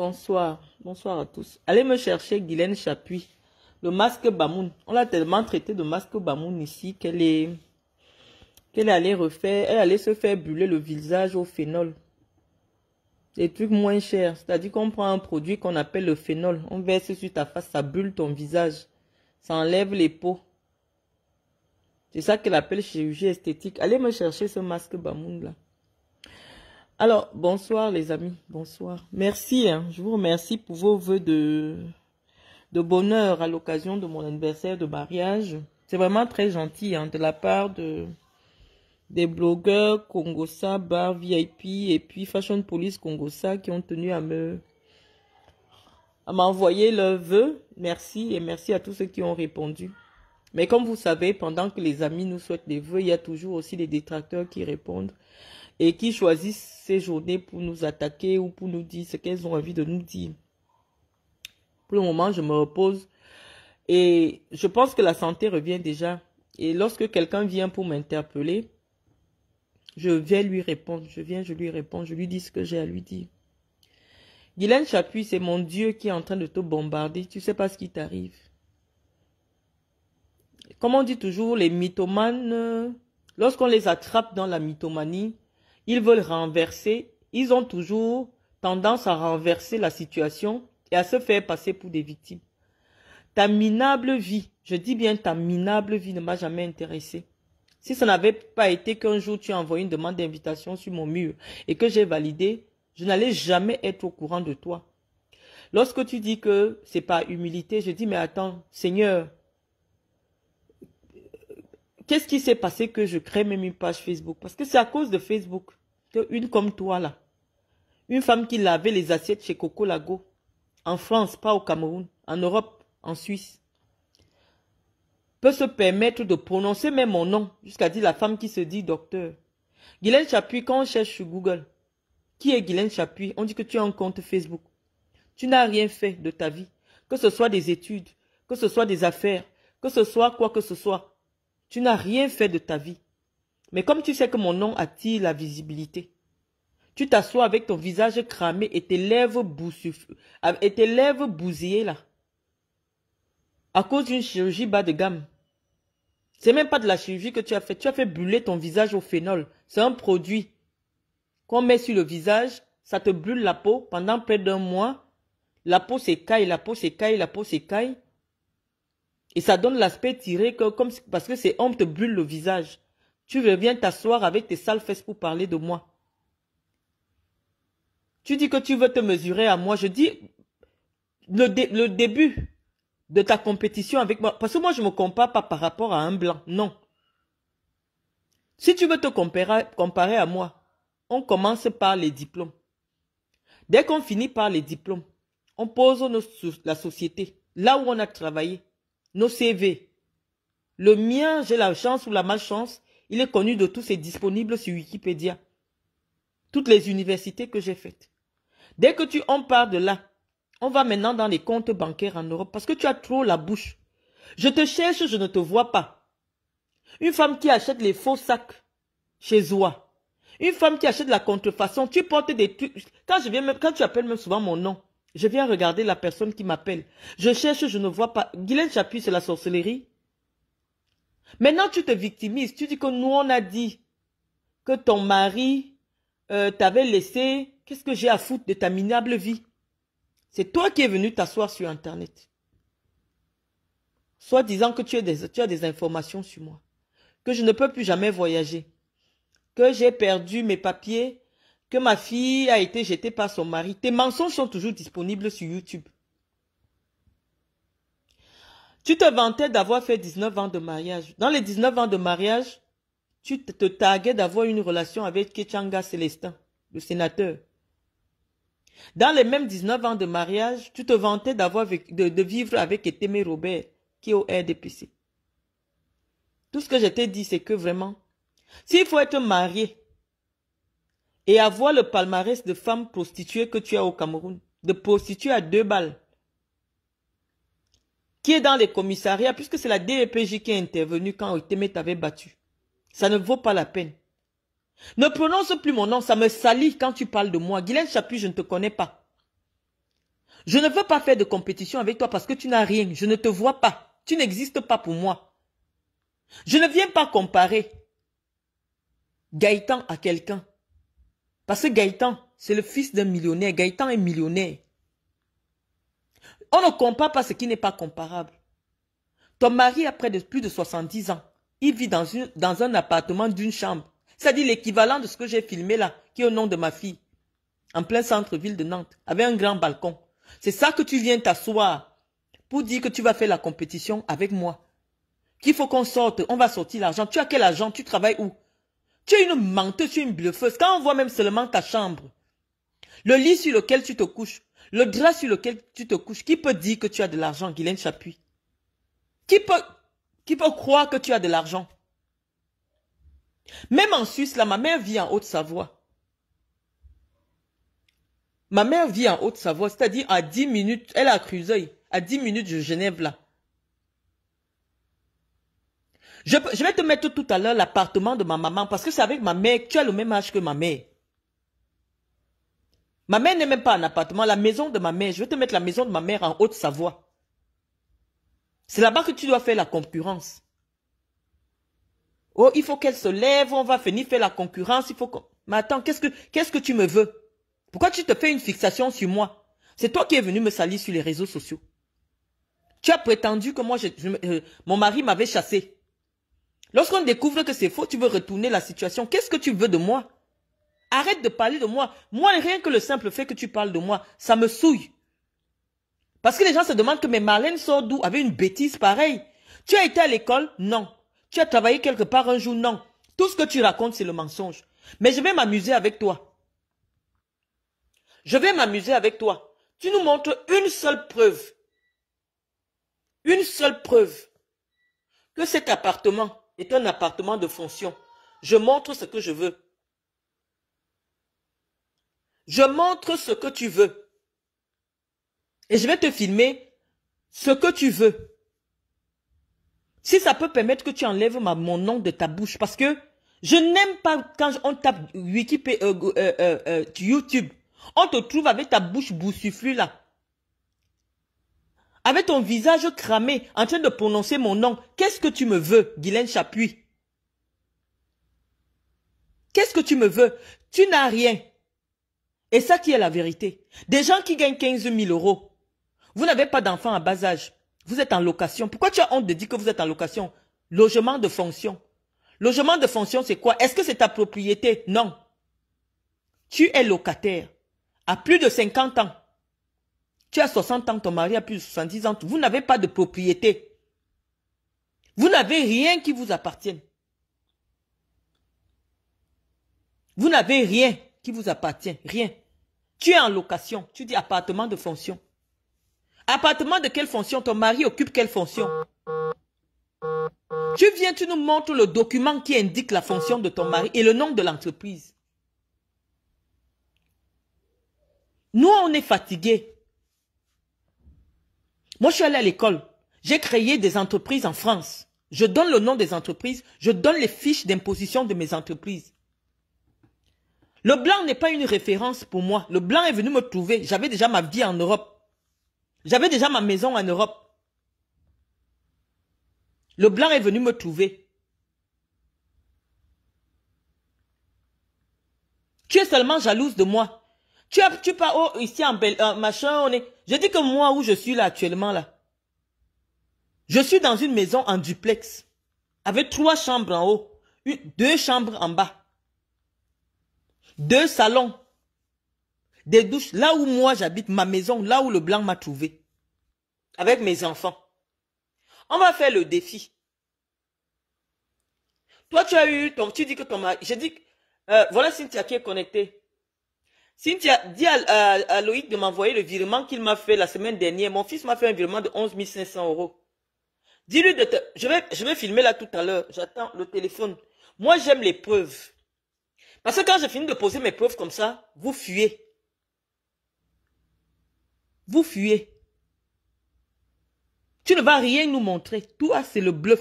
Bonsoir, bonsoir à tous. Allez me chercher Guylaine Chapuis, le masque Bamoun. On l'a tellement traité de masque Bamoun ici qu'elle est qu'elle allait refaire, elle allait se faire brûler le visage au phénol. Des trucs moins chers, c'est-à-dire qu'on prend un produit qu'on appelle le phénol, on verse sur ta face, ça bulle ton visage, ça enlève les peaux. C'est ça qu'elle appelle chirurgie esthétique. Allez me chercher ce masque Bamoun là. Alors, bonsoir les amis, bonsoir. Merci, hein. je vous remercie pour vos voeux de, de bonheur à l'occasion de mon anniversaire de mariage. C'est vraiment très gentil hein, de la part de des blogueurs congossa Bar VIP et puis Fashion Police congossa qui ont tenu à me à m'envoyer leurs vœux. Merci et merci à tous ceux qui ont répondu. Mais comme vous savez, pendant que les amis nous souhaitent des vœux, il y a toujours aussi des détracteurs qui répondent et qui choisissent ces journées pour nous attaquer ou pour nous dire ce qu'elles ont envie de nous dire. Pour le moment, je me repose et je pense que la santé revient déjà. Et lorsque quelqu'un vient pour m'interpeller, je viens lui répondre, je viens, je lui réponds, je lui dis ce que j'ai à lui dire. Guylaine Chapuis, c'est mon Dieu qui est en train de te bombarder. Tu sais pas ce qui t'arrive. Comme on dit toujours, les mythomanes, lorsqu'on les attrape dans la mythomanie, ils veulent renverser, ils ont toujours tendance à renverser la situation et à se faire passer pour des victimes. Ta minable vie, je dis bien ta minable vie ne m'a jamais intéressée. Si ça n'avait pas été qu'un jour tu as envoyé une demande d'invitation sur mon mur et que j'ai validé, je n'allais jamais être au courant de toi. Lorsque tu dis que c'est pas humilité, je dis mais attends, Seigneur, qu'est-ce qui s'est passé que je crée même une page Facebook Parce que c'est à cause de Facebook une comme toi là. Une femme qui lavait les assiettes chez Coco Lago. En France, pas au Cameroun. En Europe, en Suisse. Peut se permettre de prononcer même mon nom. Jusqu'à dire la femme qui se dit docteur. Guylaine Chapuis, quand on cherche sur Google. Qui est Guylaine Chapuis On dit que tu as un compte Facebook. Tu n'as rien fait de ta vie. Que ce soit des études, que ce soit des affaires, que ce soit quoi que ce soit. Tu n'as rien fait de ta vie. Mais comme tu sais que mon nom attire la visibilité, tu t'assois avec ton visage cramé et tes lèvres, bousillées là. À cause d'une chirurgie bas de gamme. C'est même pas de la chirurgie que tu as fait. Tu as fait brûler ton visage au phénol. C'est un produit qu'on met sur le visage. Ça te brûle la peau pendant près d'un mois. La peau s'écaille, la peau s'écaille, la peau s'écaille. Et ça donne l'aspect tiré parce que ces hommes te brûlent le visage. Tu reviens t'asseoir avec tes sales fesses pour parler de moi. Tu dis que tu veux te mesurer à moi. Je dis le, début de ta compétition avec moi. Parce que moi, je ne me compare pas par rapport à un blanc. Non. Si tu veux te comparer, à moi, on commence par les diplômes. Dès qu'on finit par les diplômes, on pose la société, là où on a travaillé, nos CV. Le mien, j'ai la chance ou la malchance il est connu de tous, et disponible sur Wikipédia. Toutes les universités que j'ai faites. Dès que tu en parles de là, on va maintenant dans les comptes bancaires en Europe parce que tu as trop la bouche. Je te cherche, je ne te vois pas. Une femme qui achète les faux sacs chez Zoa. Une femme qui achète la contrefaçon. Tu portes des trucs. Quand je viens quand tu appelles même souvent mon nom, je viens regarder la personne qui m'appelle. Je cherche, je ne vois pas. Guylaine Chapuis, c'est la sorcellerie. Maintenant, tu te victimises. Tu dis que nous, on a dit que ton mari euh, t'avait laissé. Qu'est-ce que j'ai à foutre de ta minable vie C'est toi qui es venu t'asseoir sur Internet. Soit disant que tu as des informations sur moi. Que je ne peux plus jamais voyager. Que j'ai perdu mes papiers. Que ma fille a été jetée par son mari. Tes mensonges sont toujours disponibles sur YouTube. Tu te vantais d'avoir fait 19 ans de mariage. Dans les 19 ans de mariage, tu te targuais d'avoir une relation avec Ketchanga Célestin, le sénateur. Dans les mêmes 19 ans de mariage, tu te vantais d'avoir de, vivre avec Etemé Robert, qui est au RDPC. Tout ce que je t'ai dit, c'est que vraiment, s'il faut être marié et avoir le palmarès de femmes prostituées que tu as au Cameroun, de prostituées à deux balles, qui est dans les commissariats, puisque c'est la DEPJ qui est intervenue quand Otemet avait battu. Ça ne vaut pas la peine. Ne prononce plus mon nom, ça me salit quand tu parles de moi. Guylaine Chapuis, je ne te connais pas. Je ne veux pas faire de compétition avec toi parce que tu n'as rien. Je ne te vois pas. Tu n'existes pas pour moi. Je ne viens pas comparer Gaëtan à quelqu'un. Parce que Gaëtan, c'est le fils d'un millionnaire. Gaëtan est millionnaire. On ne compare pas ce qui n'est pas comparable. Ton mari a près de plus de 70 ans. Il vit dans, dans un appartement d'une chambre. C'est-à-dire l'équivalent de ce que j'ai filmé là, qui est au nom de ma fille, en plein centre-ville de Nantes, avec un grand balcon. C'est ça que tu viens t'asseoir pour dire que tu vas faire la compétition avec moi. Qu'il faut qu'on sorte, on va sortir l'argent. Tu as quel argent Tu travailles où Tu es une menteuse, tu es une bluffeuse. Quand on voit même seulement ta chambre, le lit sur lequel tu te couches, le drap sur lequel tu te couches, qui peut dire que tu as de l'argent, Guylaine Chapuis qui peut, qui peut croire que tu as de l'argent Même en Suisse, là, ma mère vit en Haute-Savoie. Ma mère vit en Haute-Savoie, c'est-à-dire à 10 minutes, elle a à à 10 minutes de Genève, là. Je, je vais te mettre tout à l'heure l'appartement de ma maman parce que c'est avec ma mère, tu as le même âge que ma mère. Ma mère n'est même pas un appartement, la maison de ma mère. Je vais te mettre la maison de ma mère en Haute-Savoie. C'est là-bas que tu dois faire la concurrence. Oh, il faut qu'elle se lève, on va finir faire la concurrence, il faut que. Mais attends, qu'est-ce que, que tu me veux? Pourquoi tu te fais une fixation sur moi? C'est toi qui es venu me salir sur les réseaux sociaux. Tu as prétendu que moi, euh, mon mari m'avait chassé. Lorsqu'on découvre que c'est faux, tu veux retourner la situation. Qu'est-ce que tu veux de moi? Arrête de parler de moi. Moi, rien que le simple fait que tu parles de moi, ça me souille. Parce que les gens se demandent que mes Marlène sort d'où avec une bêtise pareille. Tu as été à l'école Non. Tu as travaillé quelque part un jour Non. Tout ce que tu racontes, c'est le mensonge. Mais je vais m'amuser avec toi. Je vais m'amuser avec toi. Tu nous montres une seule preuve. Une seule preuve. Que cet appartement est un appartement de fonction. Je montre ce que je veux je montre ce que tu veux. Et je vais te filmer ce que tu veux. Si ça peut permettre que tu enlèves mon nom de ta bouche, parce que je n'aime pas quand on tape Wikipédia, euh, euh, euh, YouTube, on te trouve avec ta bouche boussufflue là. Avec ton visage cramé, en train de prononcer mon nom. Qu'est-ce que tu me veux, Guylaine Chapuis Qu'est-ce que tu me veux Tu n'as rien. Et ça qui est la vérité. Des gens qui gagnent 15 000 euros. Vous n'avez pas d'enfants à bas âge. Vous êtes en location. Pourquoi tu as honte de dire que vous êtes en location Logement de fonction. Logement de fonction, c'est quoi Est-ce que c'est ta propriété Non. Tu es locataire. À plus de 50 ans. Tu as 60 ans, ton mari a plus de 70 ans. Vous n'avez pas de propriété. Vous n'avez rien qui vous appartienne. Vous n'avez rien qui vous appartient. Rien. Tu es en location. Tu dis appartement de fonction. Appartement de quelle fonction Ton mari occupe quelle fonction Tu viens, tu nous montres le document qui indique la fonction de ton mari et le nom de l'entreprise. Nous, on est fatigués. Moi, je suis allé à l'école. J'ai créé des entreprises en France. Je donne le nom des entreprises. Je donne les fiches d'imposition de mes entreprises. Le blanc n'est pas une référence pour moi. Le blanc est venu me trouver. J'avais déjà ma vie en Europe. J'avais déjà ma maison en Europe. Le blanc est venu me trouver. Tu es seulement jalouse de moi. Tu, as, tu oh, ici en bel, euh, machin, on est. Je dis que moi où je suis là actuellement là. Je suis dans une maison en duplex. Avec trois chambres en haut, deux chambres en bas deux salons, des douches, là où moi j'habite, ma maison, là où le blanc m'a trouvé, avec mes enfants. On va faire le défi. Toi, tu as eu ton, tu dis que ton mari, j'ai dit, euh, voilà Cynthia qui est connectée. Cynthia, dis à, à, Loïc de m'envoyer le virement qu'il m'a fait la semaine dernière. Mon fils m'a fait un virement de 11 500 euros. Dis-lui de te, je vais, je vais filmer là tout à l'heure. J'attends le téléphone. Moi, j'aime les preuves. Parce que quand je finis de poser mes preuves comme ça, vous fuyez. Vous fuyez. Tu ne vas rien nous montrer. Toi, c'est le bloc.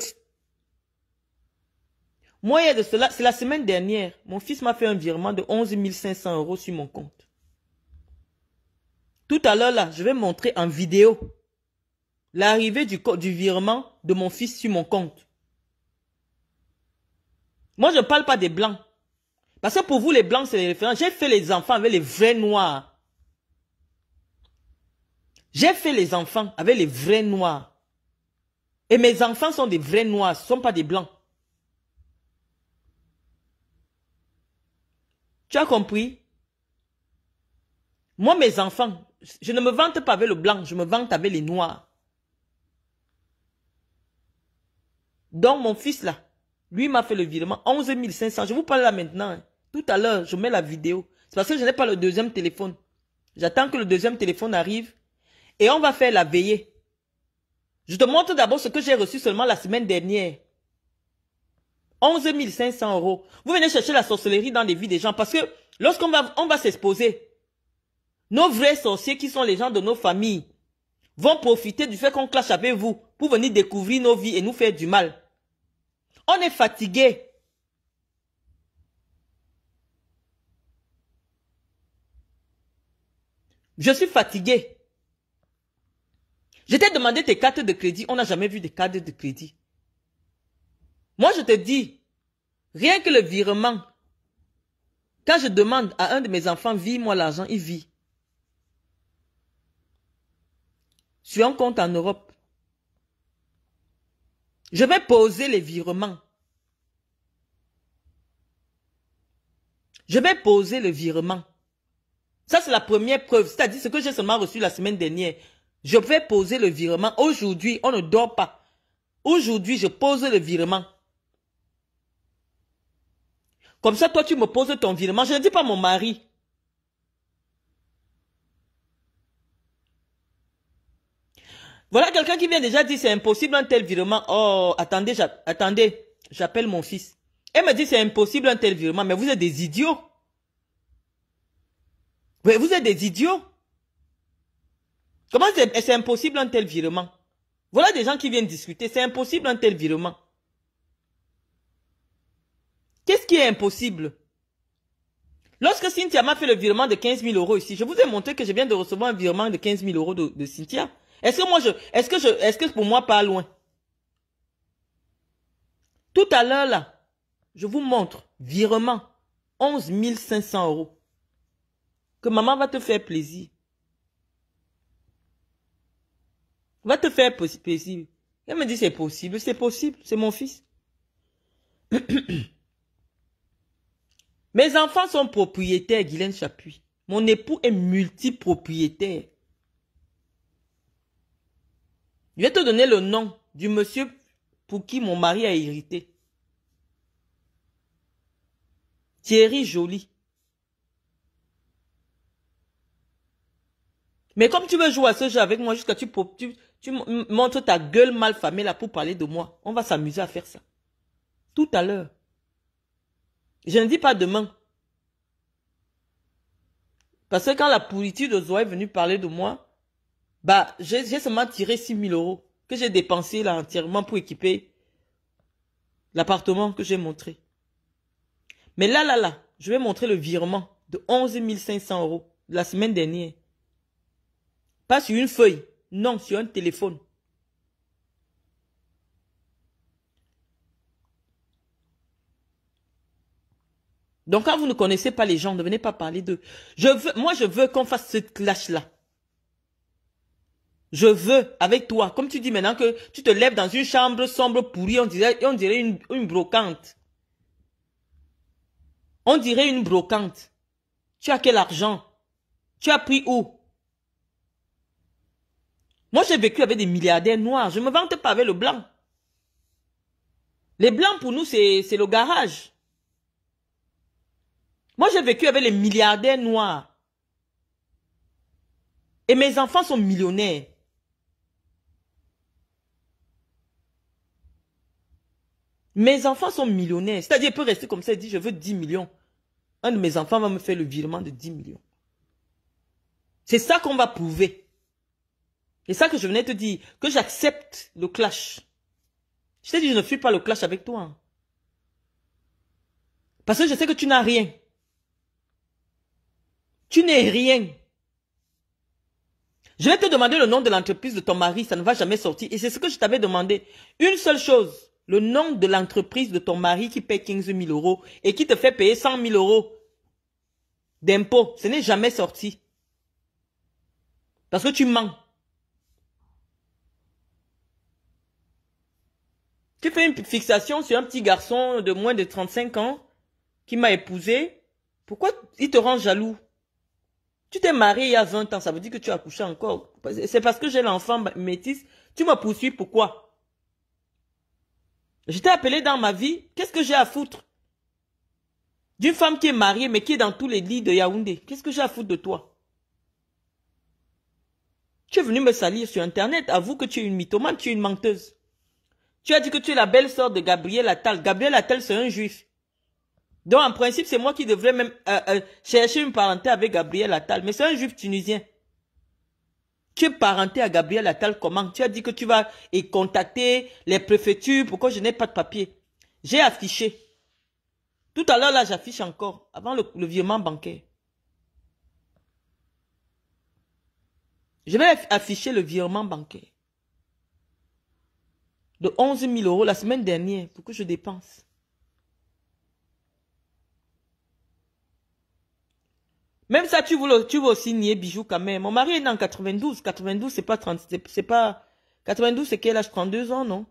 Moi, il de cela, c'est la semaine dernière, mon fils m'a fait un virement de 11 500 euros sur mon compte. Tout à l'heure, là, je vais montrer en vidéo l'arrivée du, du virement de mon fils sur mon compte. Moi, je ne parle pas des blancs. Parce que pour vous, les blancs, c'est les référents. J'ai fait les enfants avec les vrais noirs. J'ai fait les enfants avec les vrais noirs. Et mes enfants sont des vrais noirs, ce ne sont pas des blancs. Tu as compris Moi, mes enfants, je ne me vante pas avec le blanc, je me vante avec les noirs. Donc, mon fils là, lui m'a fait le virement, 11 500. Je vous parle là maintenant. Hein. Tout à l'heure, je mets la vidéo. C'est parce que je n'ai pas le deuxième téléphone. J'attends que le deuxième téléphone arrive et on va faire la veillée. Je te montre d'abord ce que j'ai reçu seulement la semaine dernière. 11 500 euros. Vous venez chercher la sorcellerie dans les vies des gens parce que lorsqu'on va, on va s'exposer, nos vrais sorciers qui sont les gens de nos familles vont profiter du fait qu'on clash avec vous pour venir découvrir nos vies et nous faire du mal. On est fatigué. Je suis fatigué. Je t'ai demandé tes cartes de crédit. On n'a jamais vu des cartes de crédit. Moi, je te dis, rien que le virement, quand je demande à un de mes enfants, vis-moi l'argent, il vit. Sur un compte en Europe. Je vais poser les virements. Je vais poser le virement. Ça, c'est la première preuve. C'est-à-dire ce que j'ai seulement reçu la semaine dernière. Je vais poser le virement. Aujourd'hui, on ne dort pas. Aujourd'hui, je pose le virement. Comme ça, toi, tu me poses ton virement. Je ne dis pas mon mari. Voilà quelqu'un qui vient déjà dire c'est impossible un tel virement. Oh, attendez, attendez, j'appelle mon fils. Elle me dit c'est impossible un tel virement, mais vous êtes des idiots vous êtes des idiots. Comment c'est impossible un tel virement Voilà des gens qui viennent discuter. C'est impossible un tel virement. Qu'est-ce qui est impossible Lorsque Cynthia m'a fait le virement de 15 000 euros ici, je vous ai montré que je viens de recevoir un virement de 15 000 euros de, Cynthia. Est-ce que moi je, est-ce que je, est-ce que pour moi pas loin Tout à l'heure là, je vous montre virement 11 500 euros que maman va te faire plaisir. Va te faire plaisir. Elle me dit c'est possible, c'est possible, c'est mon fils. Mes enfants sont propriétaires, Guylaine Chapuis. Mon époux est multipropriétaire. Je vais te donner le nom du monsieur pour qui mon mari a hérité. Thierry Jolie. Mais comme tu veux jouer à ce jeu avec moi jusqu'à tu, tu, tu montres ta gueule mal famée là pour parler de moi, on va s'amuser à faire ça. Tout à l'heure. Je ne dis pas demain. Parce que quand la politique de Zoé est venue parler de moi, bah, j'ai seulement tiré 6 000 euros que j'ai dépensé là entièrement pour équiper l'appartement que j'ai montré. Mais là, là, là, je vais montrer le virement de 11 500 euros la semaine dernière. Pas sur une feuille. Non, sur un téléphone. Donc quand vous ne connaissez pas les gens, ne venez pas parler d'eux. moi je veux qu'on fasse ce clash-là. Je veux avec toi, comme tu dis maintenant que tu te lèves dans une chambre sombre pourrie, on dirait, on dirait une, une brocante. On dirait une brocante. Tu as quel argent Tu as pris où moi, j'ai vécu avec des milliardaires noirs. Je ne me vante pas avec le blanc. Les blancs, pour nous, c'est le garage. Moi, j'ai vécu avec les milliardaires noirs. Et mes enfants sont millionnaires. Mes enfants sont millionnaires. C'est-à-dire, il peut rester comme ça et dire, je veux 10 millions. Un de mes enfants va me faire le virement de 10 millions. C'est ça qu'on va prouver. Et ça que je venais te dire, que j'accepte le clash. Je t'ai dit, je ne fuis pas le clash avec toi. Parce que je sais que tu n'as rien. Tu n'es rien. Je vais te demander le nom de l'entreprise de ton mari, ça ne va jamais sortir. Et c'est ce que je t'avais demandé. Une seule chose, le nom de l'entreprise de ton mari qui paie 15 000 euros et qui te fait payer 100 000 euros d'impôts. Ce n'est jamais sorti. Parce que tu mens. fixation sur un petit garçon de moins de 35 ans qui m'a épousé, pourquoi il te rend jaloux Tu t'es marié il y a 20 ans, ça veut dire que tu as accouché encore. C'est parce que j'ai l'enfant métisse. Tu m'as poursuivi, pourquoi Je t'ai appelé dans ma vie, qu'est-ce que j'ai à foutre D'une femme qui est mariée mais qui est dans tous les lits de Yaoundé, qu'est-ce que j'ai à foutre de toi Tu es venu me salir sur Internet, avoue que tu es une mythomane, tu es une menteuse. Tu as dit que tu es la belle-sœur de Gabriel Attal. Gabriel Attal, c'est un juif. Donc, en principe, c'est moi qui devrais même euh, euh, chercher une parenté avec Gabriel Attal. Mais c'est un juif tunisien. Tu es parenté à Gabriel Attal comment Tu as dit que tu vas y contacter les préfectures. Pourquoi je n'ai pas de papier J'ai affiché. Tout à l'heure, là, j'affiche encore. Avant le virement bancaire. Je vais afficher le virement bancaire de 11 000 euros la semaine dernière pour que je dépense. Même ça, tu veux, tu veux aussi nier bijoux quand même. Mon mari est en 92. 92, c'est pas 30, c'est pas, 92, c'est quel âge? 32 ans, non?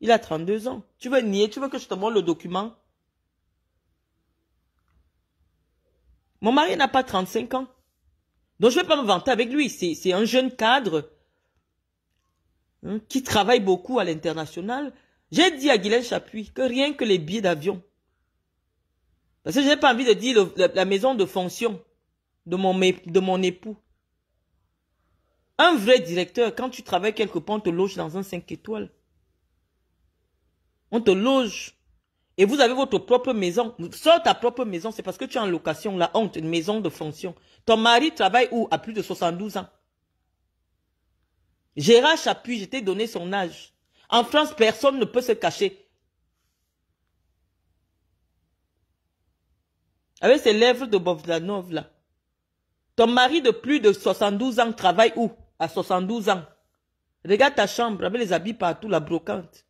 Il a 32 ans. Tu veux nier, tu veux que je te montre le document? Mon mari n'a pas 35 ans. Donc je vais pas me vanter avec lui. C'est un jeune cadre Hein, qui travaille beaucoup à l'international, j'ai dit à Guylaine Chapuis que rien que les billets d'avion, parce que n'ai pas envie de dire la, maison de fonction de mon, de mon époux. Un vrai directeur, quand tu travailles quelque part, on te loge dans un 5 étoiles. On te loge. Et vous avez votre propre maison. Sors ta propre maison, c'est parce que tu es en location, la honte, une maison de fonction. Ton mari travaille où? À plus de 72 ans. Gérard Chapuis, je t'ai donné son âge. En France, personne ne peut se cacher. Avec ses lèvres de Bovdanov, là. Ton mari de plus de 72 ans travaille où À 72 ans. Regarde ta chambre avec les habits partout, la brocante.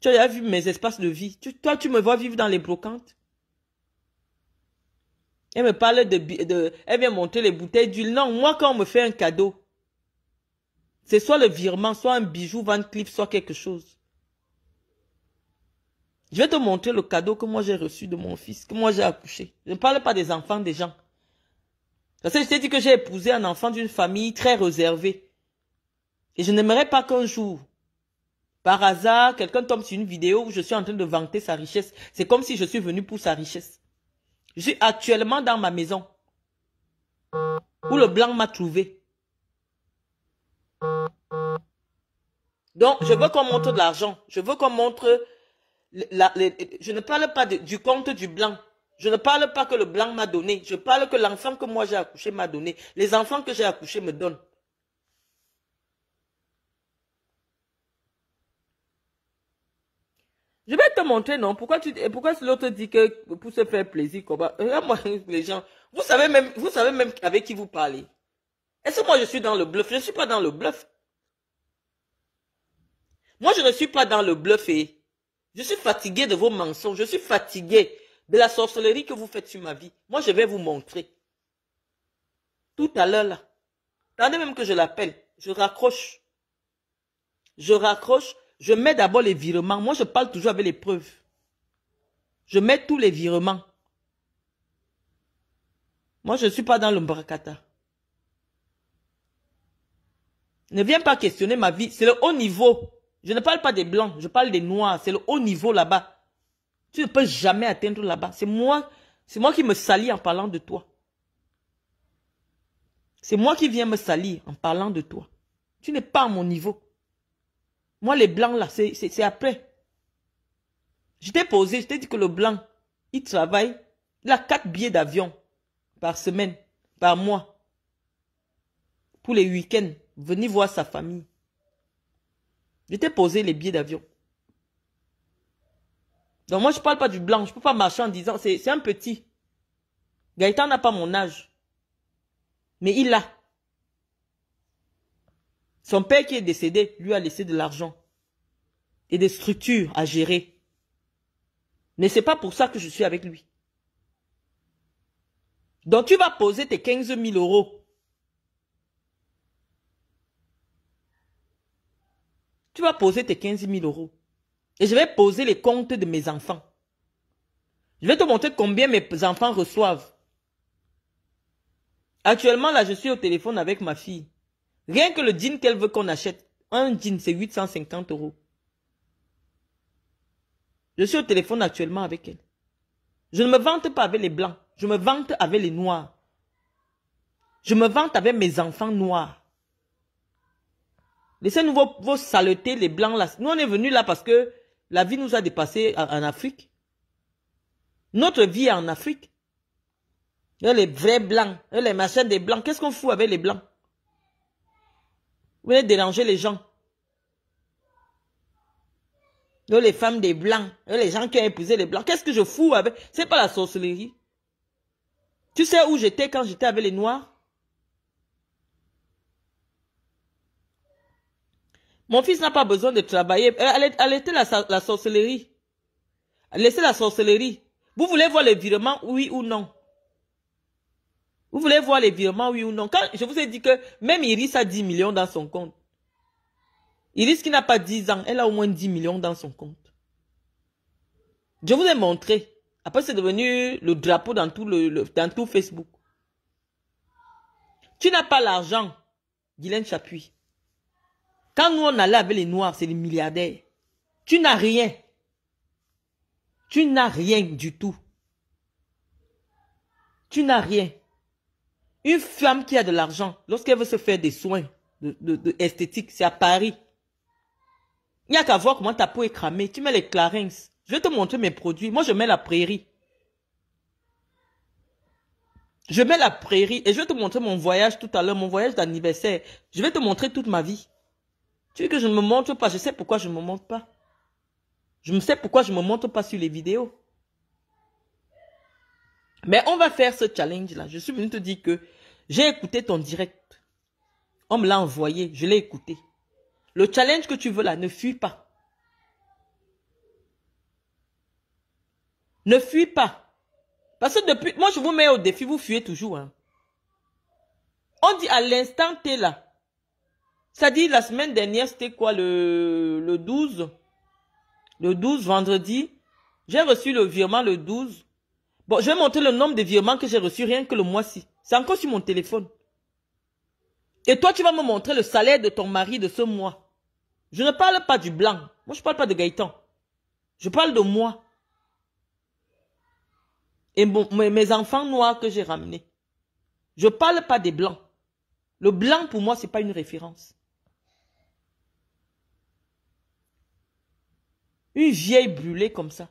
Tu as vu mes espaces de vie. toi, tu me vois vivre dans les brocantes. Elle me parle de, de... Elle vient monter les bouteilles d'huile. Non, moi, quand on me fait un cadeau, c'est soit le virement, soit un bijou, Van Cleef, soit quelque chose. Je vais te montrer le cadeau que moi j'ai reçu de mon fils, que moi j'ai accouché. Je ne parle pas des enfants des gens. Parce que je t'ai dit que j'ai épousé un enfant d'une famille très réservée. Et je n'aimerais pas qu'un jour, par hasard, quelqu'un tombe sur une vidéo où je suis en train de vanter sa richesse. C'est comme si je suis venu pour sa richesse. Je suis actuellement dans ma maison, où le blanc m'a trouvé. Donc, je veux qu'on montre de l'argent. Je veux qu'on montre... La, je ne parle pas du compte du blanc. Je ne parle pas que le blanc m'a donné. Je parle que l'enfant que moi j'ai accouché m'a donné. Les enfants que j'ai accouchés me donnent. Je vais te montrer, non Pourquoi tu, pourquoi l'autre dit que pour se faire plaisir, bah, les gens. Vous savez même, vous savez même avec qui vous parlez. Est-ce que moi je suis dans le bluff Je ne suis pas dans le bluff. Moi je ne suis pas dans le bluff et je suis fatigué de vos mensonges. Je suis fatigué de la sorcellerie que vous faites sur ma vie. Moi je vais vous montrer. Tout à l'heure là. Attendez même que je l'appelle. Je raccroche. Je raccroche. Je mets d'abord les virements. Moi je parle toujours avec les preuves. Je mets tous les virements. Moi je ne suis pas dans le bracata. Ne viens pas questionner ma vie. C'est le haut niveau. Je ne parle pas des blancs, je parle des noirs. C'est le haut niveau là-bas. Tu ne peux jamais atteindre là-bas. C'est moi, c'est moi qui me salis en parlant de toi. C'est moi qui viens me salir en parlant de toi. Tu n'es pas à mon niveau. Moi, les blancs là, c'est après. Je t'ai posé, je t'ai dit que le blanc, il travaille, il a quatre billets d'avion par semaine, par mois, pour les week-ends venir voir sa famille. Je t'ai posé les billets d'avion. Donc moi, je ne parle pas du blanc. Je ne peux pas marcher en disant, c'est un petit. Gaëtan n'a pas mon âge. Mais il l'a. Son père qui est décédé lui a laissé de l'argent et des structures à gérer. Mais c'est pas pour ça que je suis avec lui. Donc tu vas poser tes 15 000 euros Tu vas poser tes 15 000 euros. Et je vais poser les comptes de mes enfants. Je vais te montrer combien mes enfants reçoivent. Actuellement, là, je suis au téléphone avec ma fille. Rien que le jean qu'elle veut qu'on achète, un jean, c'est 850 euros. Je suis au téléphone actuellement avec elle. Je ne me vante pas avec les blancs. Je me vante avec les noirs. Je me vante avec mes enfants noirs. Laissez-nous vous saleter les blancs là. Nous, on est venus là parce que la vie nous a dépassés en Afrique. Notre vie est en Afrique. les vrais blancs, les machins des blancs. Qu'est-ce qu'on fout avec les blancs Vous venez déranger les gens. les femmes des blancs, les gens qui ont épousé les blancs. Qu'est-ce que je fous avec C'est pas la sorcellerie. Tu sais où j'étais quand j'étais avec les noirs Mon fils n'a pas besoin de travailler. Euh, Arrêtez la, la sorcellerie. Laissez la sorcellerie. Vous voulez voir les virements, oui ou non Vous voulez voir les virements, oui ou non je vous ai dit que même Iris a 10 millions dans son compte. Iris qui n'a pas 10 ans, elle a au moins 10 millions dans son compte. Je vous ai montré. Après, c'est devenu le drapeau dans tout, le, dans tout Facebook. Tu n'as pas l'argent, Guylaine Chapuis. Quand nous on allait avec les noirs, c'est les milliardaires. Tu n'as rien. Tu n'as rien du tout. Tu n'as rien. Une femme qui a de l'argent, lorsqu'elle veut se faire des soins de, de, esthétiques, c'est à Paris. Il n'y a qu'à voir comment ta peau est cramée. Tu mets les Clarins. Je vais te montrer mes produits. Moi, je mets la prairie. Je mets la prairie et je vais te montrer mon voyage tout à l'heure, mon voyage d'anniversaire. Je vais te montrer toute ma vie. Tu veux que je ne me montre pas Je sais pourquoi je ne me montre pas. Je sais pourquoi je ne me montre pas sur les vidéos. Mais on va faire ce challenge-là. Je suis venu te dire que j'ai écouté ton direct. On me l'a envoyé. Je l'ai écouté. Le challenge que tu veux là, ne fuis pas. Ne fuis pas. Parce que depuis, moi je vous mets au défi, vous fuyez toujours. Hein. On dit à l'instant es là, ça dit, la semaine dernière, c'était quoi, le, le 12? Le 12, vendredi. J'ai reçu le virement le 12. Bon, je vais montrer le nombre de virements que j'ai reçus rien que le mois-ci. C'est encore sur mon téléphone. Et toi, tu vas me montrer le salaire de ton mari de ce mois. Je ne parle pas du blanc. Moi, je ne parle pas de Gaëtan. Je parle de moi. Et mes enfants noirs que j'ai ramenés. Je ne parle pas des blancs. Le blanc, pour moi, ce n'est pas une référence. Une vieille brûlée comme ça.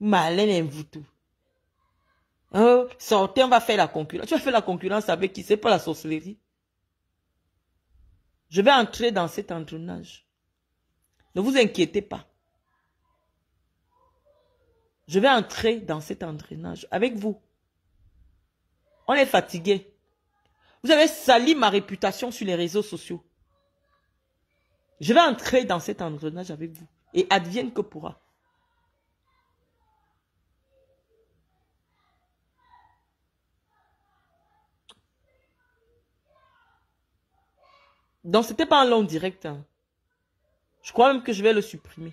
Malène et vous tout. Oh, hein? Sortez, on va faire la concurrence. Tu vas faire la concurrence avec qui? C'est pas la sorcellerie. Je vais entrer dans cet entraînage. Ne vous inquiétez pas. Je vais entrer dans cet entraînage avec vous. On est fatigué. Vous avez sali ma réputation sur les réseaux sociaux. Je vais entrer dans cet engrenage avec vous et advienne que pourra. Donc, n'était pas un long direct. Hein. Je crois même que je vais le supprimer.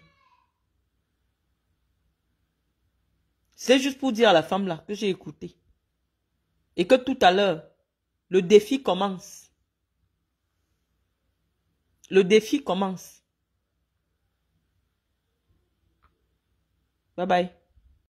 C'est juste pour dire à la femme là que j'ai écouté. Et que tout à l'heure, le défi commence. Le défi commence. Bye bye.